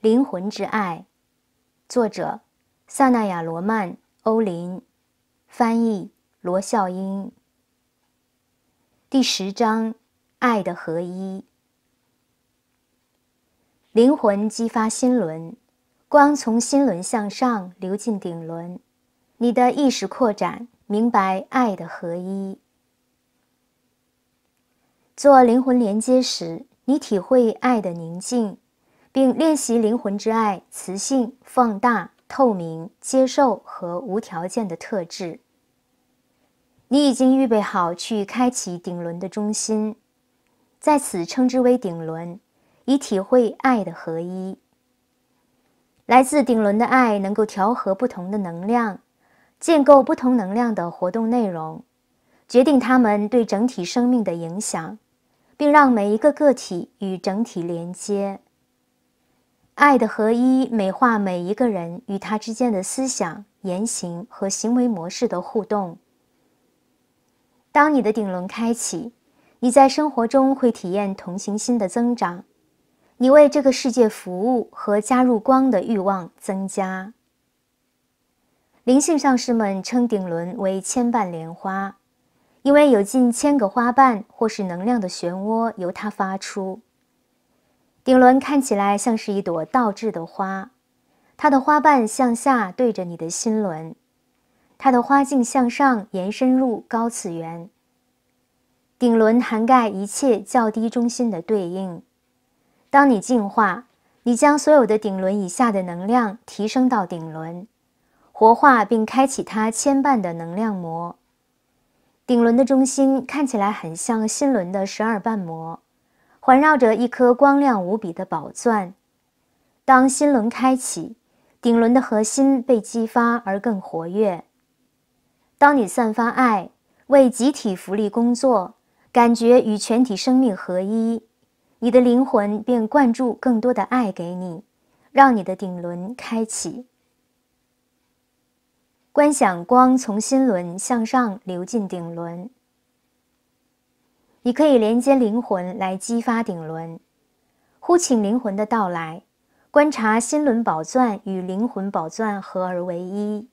灵魂之爱，作者萨那亚·罗曼·欧林，翻译罗笑英。第十章，爱的合一。灵魂激发心轮，光从心轮向上流进顶轮，你的意识扩展，明白爱的合一。做灵魂连接时，你体会爱的宁静。并练习灵魂之爱、磁性、放大、透明、接受和无条件的特质。你已经预备好去开启顶轮的中心，在此称之为顶轮，以体会爱的合一。来自顶轮的爱能够调和不同的能量，建构不同能量的活动内容，决定它们对整体生命的影响，并让每一个个体与整体连接。爱的合一美化每一个人与他之间的思想、言行和行为模式的互动。当你的顶轮开启，你在生活中会体验同情心的增长，你为这个世界服务和加入光的欲望增加。灵性上师们称顶轮为千瓣莲花，因为有近千个花瓣或是能量的漩涡由它发出。顶轮看起来像是一朵倒置的花，它的花瓣向下对着你的心轮，它的花茎向上延伸入高次元。顶轮涵盖一切较低中心的对应。当你进化，你将所有的顶轮以下的能量提升到顶轮，活化并开启它牵绊的能量膜。顶轮的中心看起来很像心轮的十二瓣膜。环绕着一颗光亮无比的宝钻。当心轮开启，顶轮的核心被激发而更活跃。当你散发爱，为集体福利工作，感觉与全体生命合一，你的灵魂便灌注更多的爱给你，让你的顶轮开启。观想光从心轮向上流进顶轮。你可以连接灵魂来激发顶轮，呼请灵魂的到来，观察心轮宝钻与灵魂宝钻合而为一，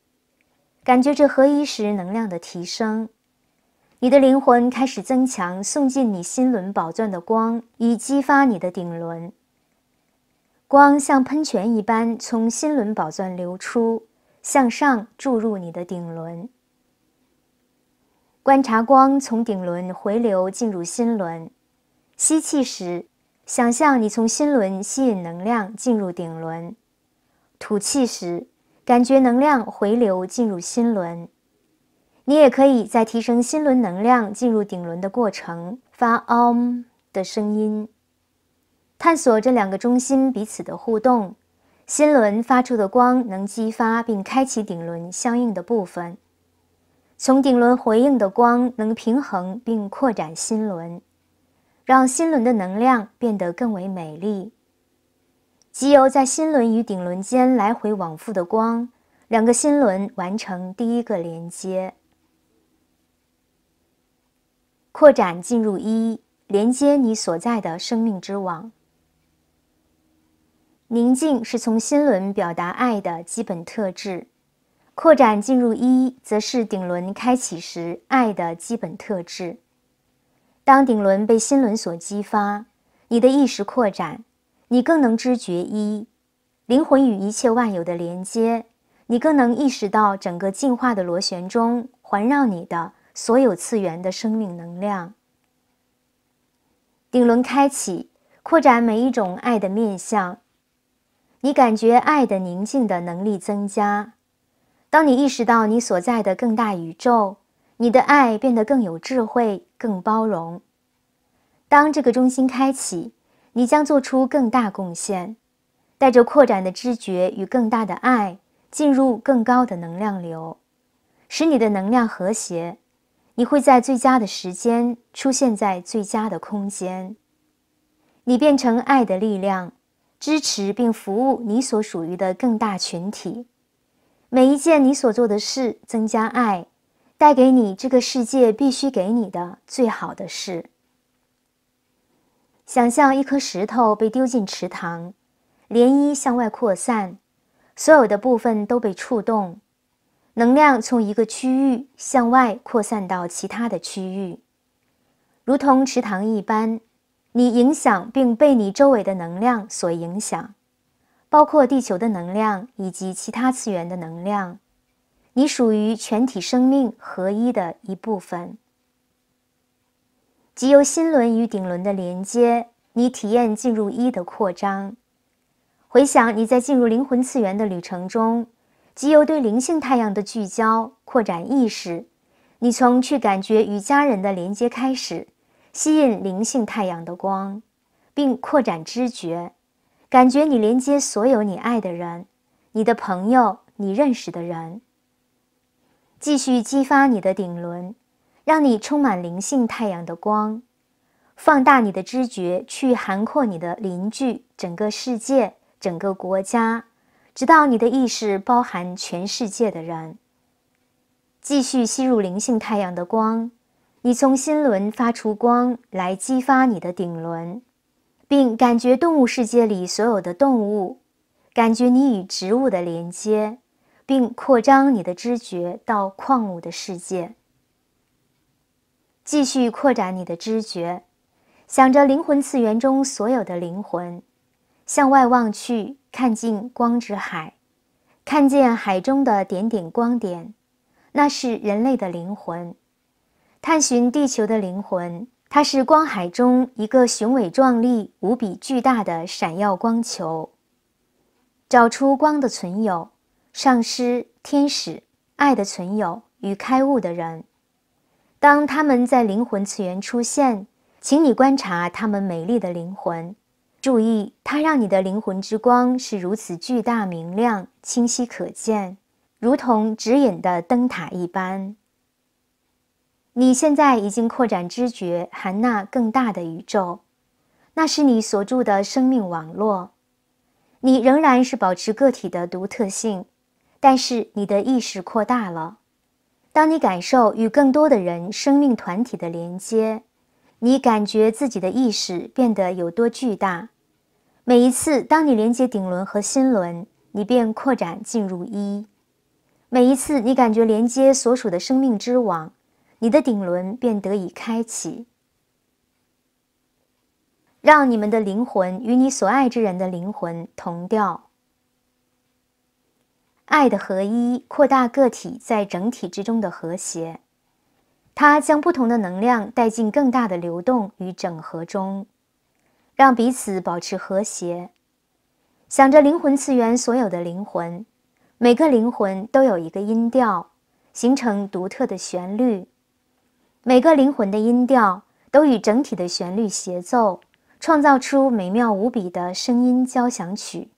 感觉这合一时能量的提升，你的灵魂开始增强，送进你心轮宝钻的光以激发你的顶轮，光像喷泉一般从心轮宝钻流出，向上注入你的顶轮。观察光从顶轮回流进入心轮，吸气时，想象你从心轮吸引能量进入顶轮；吐气时，感觉能量回流进入心轮。你也可以在提升心轮能量进入顶轮的过程发 “om” 的声音，探索这两个中心彼此的互动。心轮发出的光能激发并开启顶轮相应的部分。从顶轮回应的光能平衡并扩展心轮，让心轮的能量变得更为美丽。即由在心轮与顶轮间来回往复的光，两个心轮完成第一个连接，扩展进入一连接你所在的生命之网。宁静是从心轮表达爱的基本特质。扩展进入一，则是顶轮开启时爱的基本特质。当顶轮被心轮所激发，你的意识扩展，你更能知觉一灵魂与一切万有的连接，你更能意识到整个进化的螺旋中环绕你的所有次元的生命能量。顶轮开启，扩展每一种爱的面向，你感觉爱的宁静的能力增加。当你意识到你所在的更大宇宙，你的爱变得更有智慧、更包容。当这个中心开启，你将做出更大贡献，带着扩展的知觉与更大的爱，进入更高的能量流，使你的能量和谐。你会在最佳的时间出现在最佳的空间。你变成爱的力量，支持并服务你所属于的更大群体。每一件你所做的事，增加爱，带给你这个世界必须给你的最好的事。想象一颗石头被丢进池塘，涟漪向外扩散，所有的部分都被触动，能量从一个区域向外扩散到其他的区域，如同池塘一般，你影响并被你周围的能量所影响。包括地球的能量以及其他次元的能量，你属于全体生命合一的一部分。即由心轮与顶轮的连接，你体验进入一的扩张。回想你在进入灵魂次元的旅程中，即由对灵性太阳的聚焦扩展意识，你从去感觉与家人的连接开始，吸引灵性太阳的光，并扩展知觉。感觉你连接所有你爱的人，你的朋友，你认识的人。继续激发你的顶轮，让你充满灵性太阳的光，放大你的知觉，去涵括你的邻居、整个世界、整个国家，直到你的意识包含全世界的人。继续吸入灵性太阳的光，你从心轮发出光来激发你的顶轮。并感觉动物世界里所有的动物，感觉你与植物的连接，并扩张你的知觉到矿物的世界。继续扩展你的知觉，想着灵魂次元中所有的灵魂，向外望去，看尽光之海，看见海中的点点光点，那是人类的灵魂，探寻地球的灵魂。它是光海中一个雄伟壮丽、无比巨大的闪耀光球。找出光的存有、上师、天使、爱的存有与开悟的人，当他们在灵魂次元出现，请你观察他们美丽的灵魂，注意它让你的灵魂之光是如此巨大、明亮、清晰可见，如同指引的灯塔一般。你现在已经扩展知觉，含纳更大的宇宙，那是你所住的生命网络。你仍然是保持个体的独特性，但是你的意识扩大了。当你感受与更多的人生命团体的连接，你感觉自己的意识变得有多巨大。每一次当你连接顶轮和心轮，你便扩展进入一。每一次你感觉连接所属的生命之网。你的顶轮便得以开启，让你们的灵魂与你所爱之人的灵魂同调。爱的合一扩大个体在整体之中的和谐，它将不同的能量带进更大的流动与整合中，让彼此保持和谐。想着灵魂次元所有的灵魂，每个灵魂都有一个音调，形成独特的旋律。每个灵魂的音调都与整体的旋律协奏，创造出美妙无比的声音交响曲。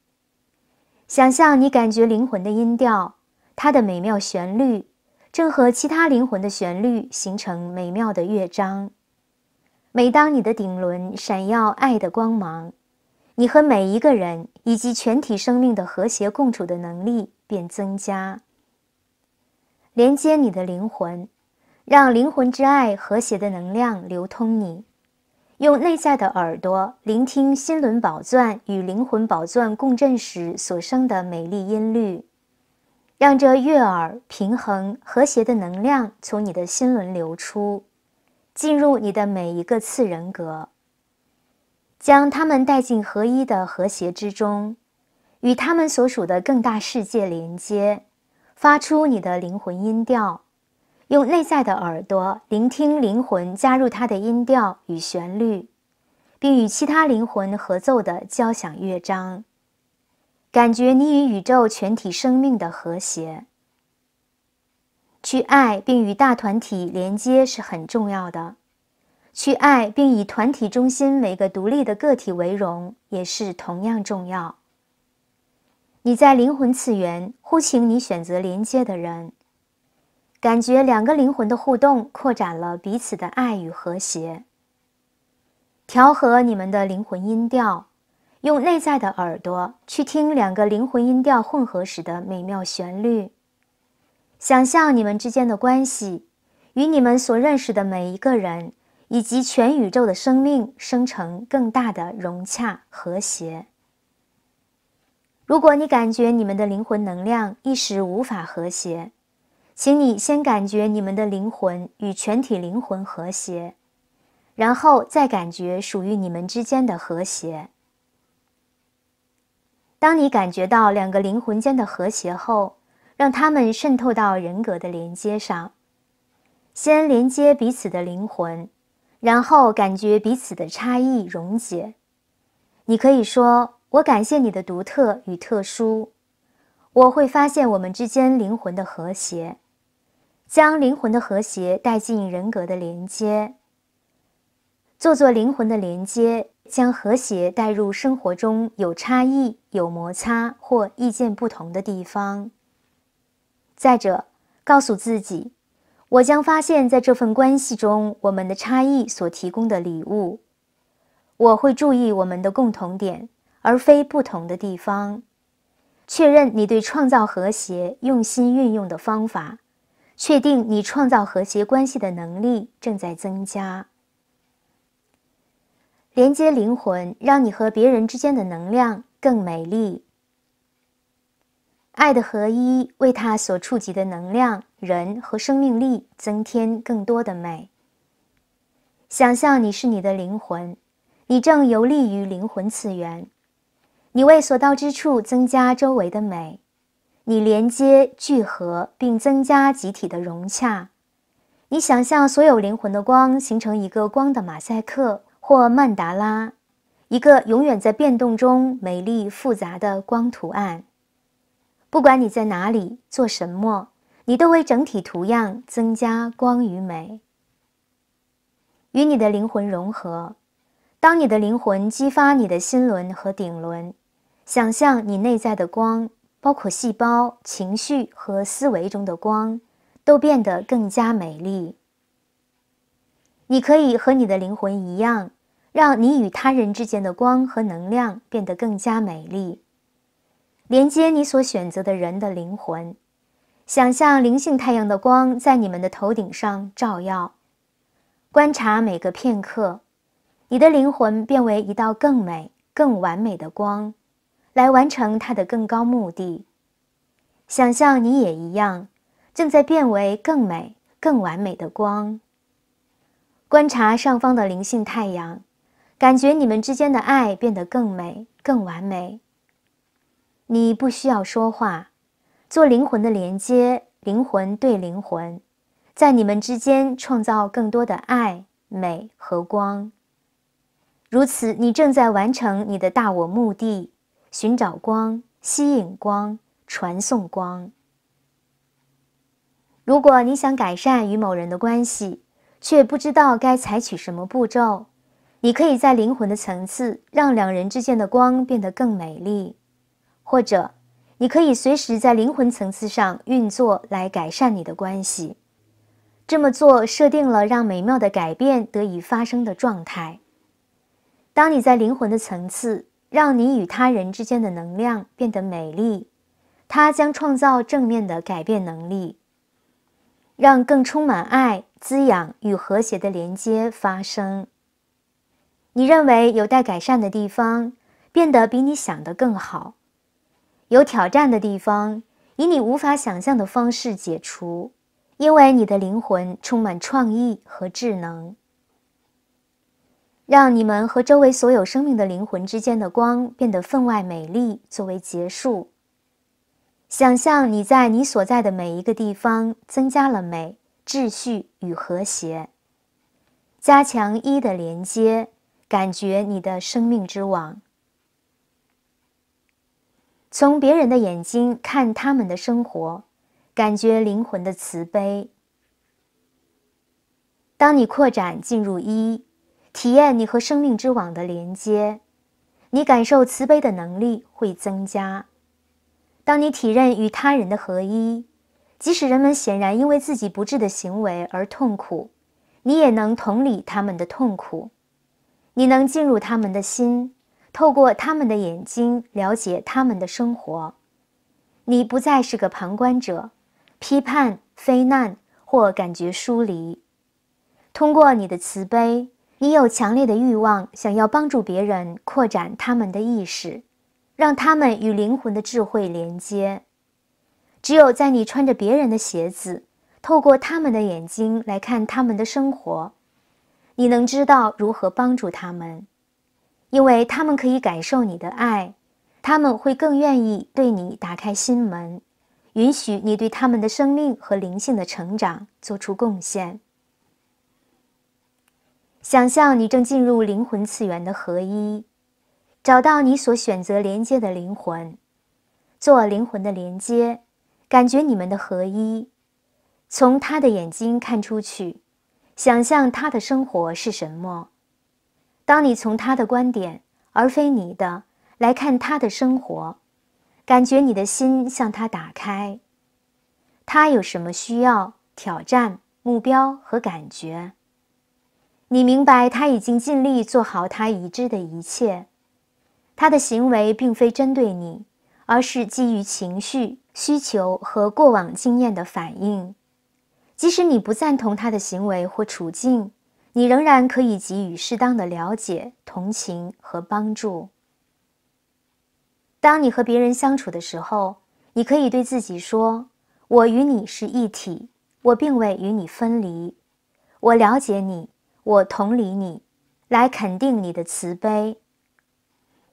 想象你感觉灵魂的音调，它的美妙旋律正和其他灵魂的旋律形成美妙的乐章。每当你的顶轮闪耀爱的光芒，你和每一个人以及全体生命的和谐共处的能力便增加。连接你的灵魂。让灵魂之爱和谐的能量流通你，用内在的耳朵聆听心轮宝钻与灵魂宝钻共振时所生的美丽音律，让这悦耳、平衡、和谐的能量从你的心轮流出，进入你的每一个次人格，将他们带进合一的和谐之中，与他们所属的更大世界连接，发出你的灵魂音调。用内在的耳朵聆听灵魂加入它的音调与旋律，并与其他灵魂合奏的交响乐章。感觉你与宇宙全体生命的和谐。去爱并与大团体连接是很重要的，去爱并以团体中心每个独立的个体为荣也是同样重要。你在灵魂次元呼请你选择连接的人。感觉两个灵魂的互动扩展了彼此的爱与和谐，调和你们的灵魂音调，用内在的耳朵去听两个灵魂音调混合时的美妙旋律。想象你们之间的关系与你们所认识的每一个人以及全宇宙的生命生成更大的融洽和谐。如果你感觉你们的灵魂能量一时无法和谐，请你先感觉你们的灵魂与全体灵魂和谐，然后再感觉属于你们之间的和谐。当你感觉到两个灵魂间的和谐后，让它们渗透到人格的连接上，先连接彼此的灵魂，然后感觉彼此的差异溶解。你可以说：“我感谢你的独特与特殊，我会发现我们之间灵魂的和谐。”将灵魂的和谐带进人格的连接。做做灵魂的连接，将和谐带入生活中有差异、有摩擦或意见不同的地方。再者，告诉自己，我将发现，在这份关系中，我们的差异所提供的礼物。我会注意我们的共同点，而非不同的地方。确认你对创造和谐用心运用的方法。确定你创造和谐关系的能力正在增加。连接灵魂，让你和别人之间的能量更美丽。爱的合一为他所触及的能量、人和生命力增添更多的美。想象你是你的灵魂，你正游历于灵魂次元，你为所到之处增加周围的美。你连接、聚合并增加集体的融洽。你想象所有灵魂的光形成一个光的马赛克或曼达拉，一个永远在变动中、美丽复杂的光图案。不管你在哪里、做什么，你都为整体图样增加光与美。与你的灵魂融合，当你的灵魂激发你的心轮和顶轮，想象你内在的光。包括细胞、情绪和思维中的光，都变得更加美丽。你可以和你的灵魂一样，让你与他人之间的光和能量变得更加美丽，连接你所选择的人的灵魂，想象灵性太阳的光在你们的头顶上照耀，观察每个片刻，你的灵魂变为一道更美、更完美的光。来完成它的更高目的。想象你也一样，正在变为更美、更完美的光。观察上方的灵性太阳，感觉你们之间的爱变得更美、更完美。你不需要说话，做灵魂的连接，灵魂对灵魂，在你们之间创造更多的爱、美和光。如此，你正在完成你的大我目的。寻找光，吸引光，传送光。如果你想改善与某人的关系，却不知道该采取什么步骤，你可以在灵魂的层次让两人之间的光变得更美丽，或者你可以随时在灵魂层次上运作来改善你的关系。这么做设定了让美妙的改变得以发生的状态。当你在灵魂的层次。让你与他人之间的能量变得美丽，它将创造正面的改变能力，让更充满爱、滋养与和谐的连接发生。你认为有待改善的地方，变得比你想的更好；有挑战的地方，以你无法想象的方式解除，因为你的灵魂充满创意和智能。让你们和周围所有生命的灵魂之间的光变得分外美丽，作为结束。想象你在你所在的每一个地方增加了美、秩序与和谐，加强一的连接，感觉你的生命之网。从别人的眼睛看他们的生活，感觉灵魂的慈悲。当你扩展进入一。体验你和生命之网的连接，你感受慈悲的能力会增加。当你体认与他人的合一，即使人们显然因为自己不智的行为而痛苦，你也能同理他们的痛苦。你能进入他们的心，透过他们的眼睛了解他们的生活。你不再是个旁观者，批判、非难或感觉疏离。通过你的慈悲。你有强烈的欲望，想要帮助别人扩展他们的意识，让他们与灵魂的智慧连接。只有在你穿着别人的鞋子，透过他们的眼睛来看他们的生活，你能知道如何帮助他们，因为他们可以感受你的爱，他们会更愿意对你打开心门，允许你对他们的生命和灵性的成长做出贡献。想象你正进入灵魂次元的合一，找到你所选择连接的灵魂，做灵魂的连接，感觉你们的合一。从他的眼睛看出去，想象他的生活是什么。当你从他的观点而非你的来看他的生活，感觉你的心向他打开。他有什么需要、挑战、目标和感觉？你明白，他已经尽力做好他已知的一切。他的行为并非针对你，而是基于情绪、需求和过往经验的反应。即使你不赞同他的行为或处境，你仍然可以给予适当的了解、同情和帮助。当你和别人相处的时候，你可以对自己说：“我与你是一体，我并未与你分离，我了解你。”我同理你，来肯定你的慈悲。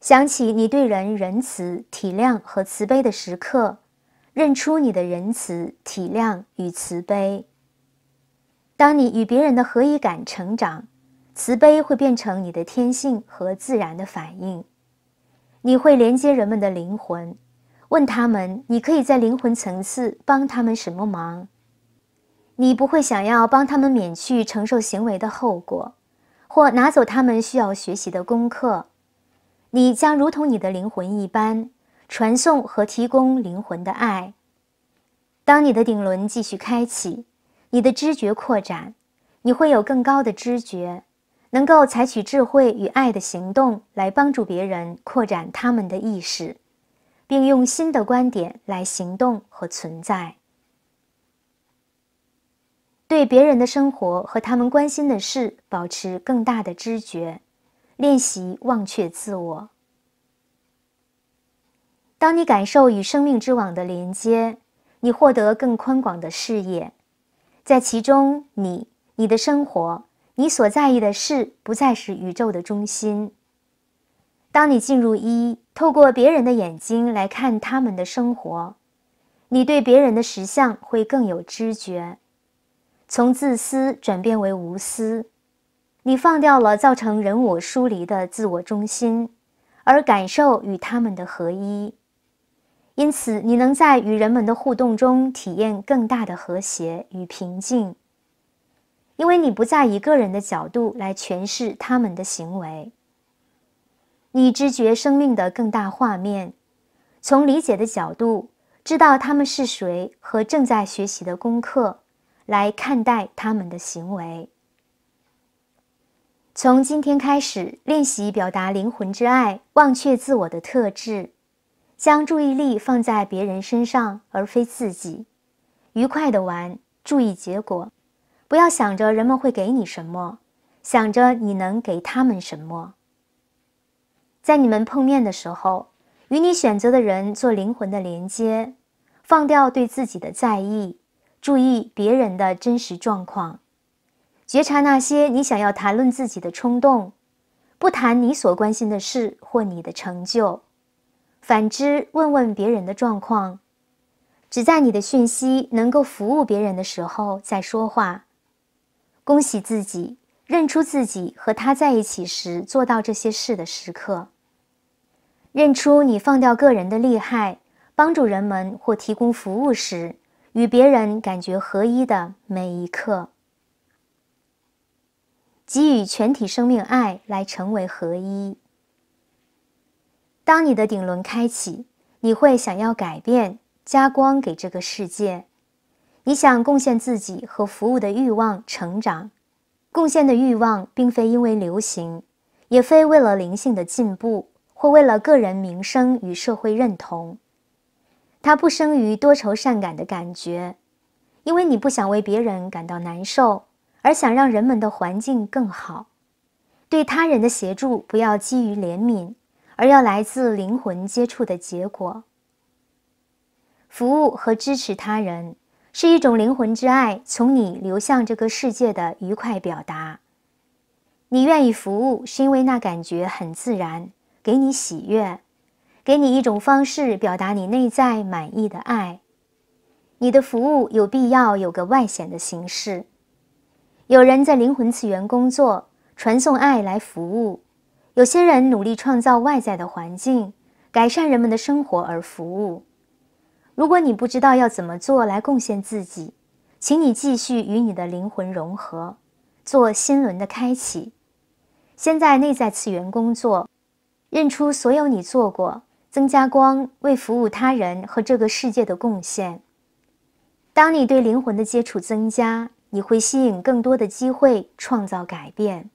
想起你对人仁慈、体谅和慈悲的时刻，认出你的仁慈、体谅与慈悲。当你与别人的合一感成长，慈悲会变成你的天性和自然的反应。你会连接人们的灵魂，问他们：你可以在灵魂层次帮他们什么忙？你不会想要帮他们免去承受行为的后果，或拿走他们需要学习的功课。你将如同你的灵魂一般，传送和提供灵魂的爱。当你的顶轮继续开启，你的知觉扩展，你会有更高的知觉，能够采取智慧与爱的行动来帮助别人扩展他们的意识，并用新的观点来行动和存在。对别人的生活和他们关心的事保持更大的知觉，练习忘却自我。当你感受与生命之网的连接，你获得更宽广的视野，在其中你、你的生活、你所在意的事不再是宇宙的中心。当你进入一，透过别人的眼睛来看他们的生活，你对别人的实相会更有知觉。从自私转变为无私，你放掉了造成人我疏离的自我中心，而感受与他们的合一，因此你能在与人们的互动中体验更大的和谐与平静。因为你不再以个人的角度来诠释他们的行为，你知觉生命的更大画面，从理解的角度知道他们是谁和正在学习的功课。来看待他们的行为。从今天开始练习表达灵魂之爱，忘却自我的特质，将注意力放在别人身上而非自己，愉快的玩，注意结果，不要想着人们会给你什么，想着你能给他们什么。在你们碰面的时候，与你选择的人做灵魂的连接，放掉对自己的在意。注意别人的真实状况，觉察那些你想要谈论自己的冲动，不谈你所关心的事或你的成就。反之，问问别人的状况，只在你的讯息能够服务别人的时候再说话。恭喜自己，认出自己和他在一起时做到这些事的时刻。认出你放掉个人的利害，帮助人们或提供服务时。与别人感觉合一的每一刻，给予全体生命爱来成为合一。当你的顶轮开启，你会想要改变、加光给这个世界。你想贡献自己和服务的欲望成长，贡献的欲望并非因为流行，也非为了灵性的进步，或为了个人名声与社会认同。它不生于多愁善感的感觉，因为你不想为别人感到难受，而想让人们的环境更好。对他人的协助，不要基于怜悯，而要来自灵魂接触的结果。服务和支持他人，是一种灵魂之爱从你流向这个世界的愉快表达。你愿意服务，是因为那感觉很自然，给你喜悦。给你一种方式表达你内在满意的爱，你的服务有必要有个外显的形式。有人在灵魂次元工作，传送爱来服务；有些人努力创造外在的环境，改善人们的生活而服务。如果你不知道要怎么做来贡献自己，请你继续与你的灵魂融合，做心轮的开启，先在内在次元工作，认出所有你做过。增加光为服务他人和这个世界的贡献。当你对灵魂的接触增加，你会吸引更多的机会，创造改变。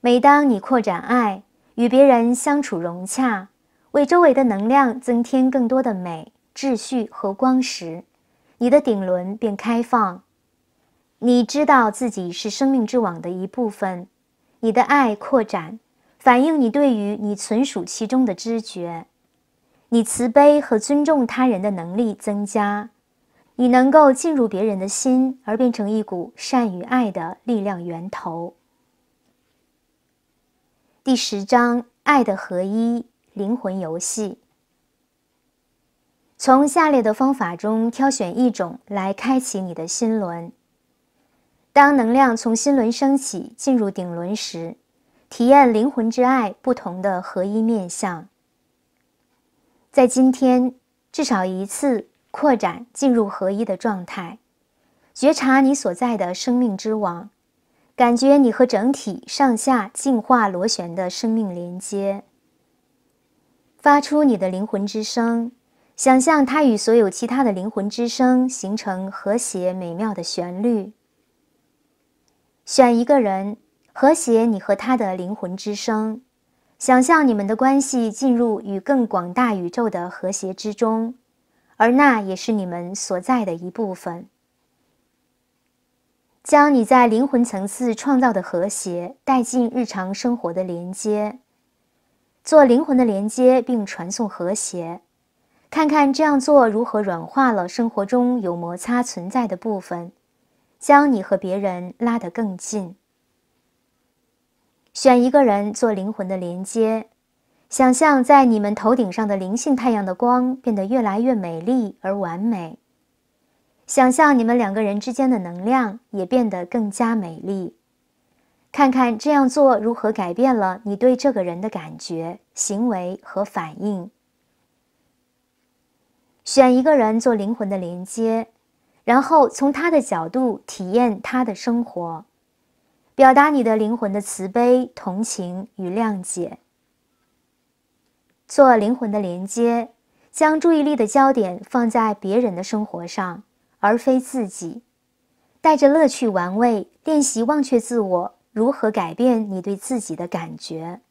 每当你扩展爱，与别人相处融洽，为周围的能量增添更多的美、秩序和光时，你的顶轮便开放。你知道自己是生命之网的一部分，你的爱扩展。反映你对于你存属其中的知觉，你慈悲和尊重他人的能力增加，你能够进入别人的心，而变成一股善与爱的力量源头。第十章爱的合一灵魂游戏。从下列的方法中挑选一种来开启你的心轮。当能量从心轮升起进入顶轮时。体验灵魂之爱不同的合一面相，在今天至少一次扩展进入合一的状态，觉察你所在的生命之网，感觉你和整体上下进化螺旋的生命连接，发出你的灵魂之声，想象它与所有其他的灵魂之声形成和谐美妙的旋律。选一个人。和谐你和他的灵魂之声，想象你们的关系进入与更广大宇宙的和谐之中，而那也是你们所在的一部分。将你在灵魂层次创造的和谐带进日常生活的连接，做灵魂的连接并传送和谐，看看这样做如何软化了生活中有摩擦存在的部分，将你和别人拉得更近。选一个人做灵魂的连接，想象在你们头顶上的灵性太阳的光变得越来越美丽而完美。想象你们两个人之间的能量也变得更加美丽。看看这样做如何改变了你对这个人的感觉、行为和反应。选一个人做灵魂的连接，然后从他的角度体验他的生活。表达你的灵魂的慈悲、同情与谅解。做灵魂的连接，将注意力的焦点放在别人的生活上，而非自己。带着乐趣玩味练习忘却自我，如何改变你对自己的感觉。